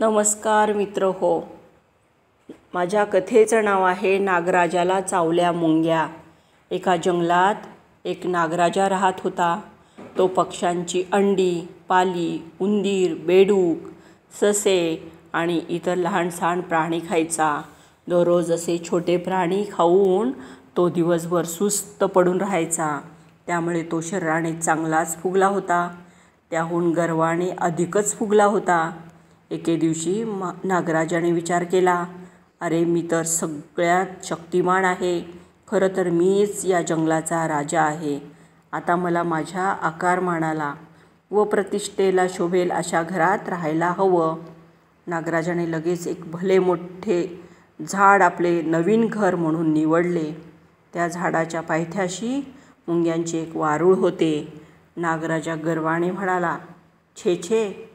नमस्कार मित्र हो माझ्या कथेचं नाव आहे नागराजाला चावल्या मुंग्या एका जंगलात एक नागराजा राहत होता तो पक्ष्यांची अंडी पाली उंदीर बेडूक ससे आणि इतर लहानसहान प्राणी खायचा दररोज असे छोटे प्राणी खाऊन तो दिवसभर सुस्त पडून राहायचा त्यामुळे तो शरीराने चांगलाच फुगला होता त्याहून गर्वाने अधिकच फुगला होता एके दिवशी मा नागराजाने विचार केला अरे मी तर सगळ्यात शक्तिमान आहे खरं तर मीच या जंगलाचा राजा आहे आता मला माझ्या मानाला व प्रतिष्ठेला शोभेल अशा घरात राहायला हवं नागराजाने लगेच एक भले मोठे झाड आपले नवीन घर म्हणून निवडले त्या झाडाच्या पायथ्याशी मुंग्यांचे एक वारूळ होते नागराजा गर्वाने म्हणाला छे छे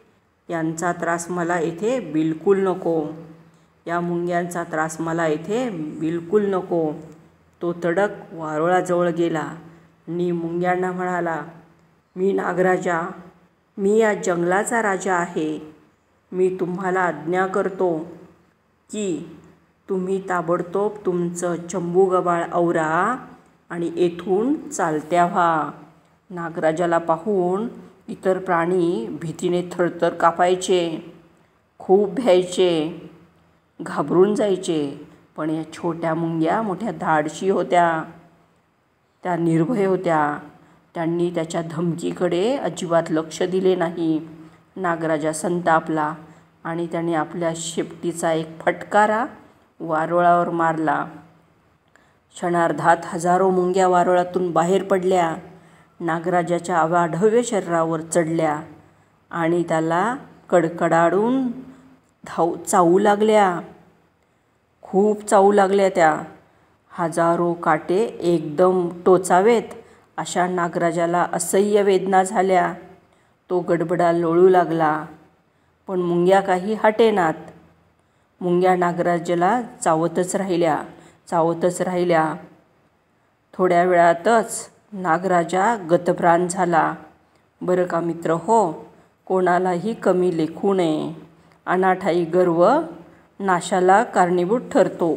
यांचा त्रास मला इथे बिलकुल नको या मुंग्यांचा त्रास मला इथे बिलकुल नको तो तडक वारोळाजवळ गेला आणि मुंग्यांना म्हणाला मी नागराजा मी या जंगलाचा राजा आहे मी तुम्हाला आज्ञा करतो की तुम्ही ताबडतोब तुमचं चंबू गबाळ आवरा आणि येथून चालत्या व्हा नागराजाला पाहून इतर प्राणी भीतीने थरथर कापायचे खूप भ्यायचे घाबरून जायचे पण या छोट्या मुंग्या मोठ्या धाडशी होत्या त्या निर्भय होत्या त्यांनी त्याच्या धमकीकडे अजिबात लक्ष दिले नाही नागराजा संतापला आणि त्याने आपल्या शेपटीचा एक फटकारा वारोळावर मारला क्षणार्धात हजारो मुंग्या वारोळातून बाहेर पडल्या नागराजाच्या अवाढव्य शरीरावर चढल्या आणि त्याला कडकडाडून धाव चावू लागल्या खूप चावू लागल्या त्या हजारो काटे एकदम टोचावेत अशा नागराजाला असह्य वेदना झाल्या तो गडबडा लोळू लागला पण मुंग्या काही हटेनात मुंग्या नागराजाला चावतच राहिल्या चावतच राहिल्या थोड्या वेळातच नागराजा गतप्राण झाला बरं का मित्र हो कोणालाही कमी लेखू नये अनाठाई गर्व नाशाला कारणीभूत ठरतो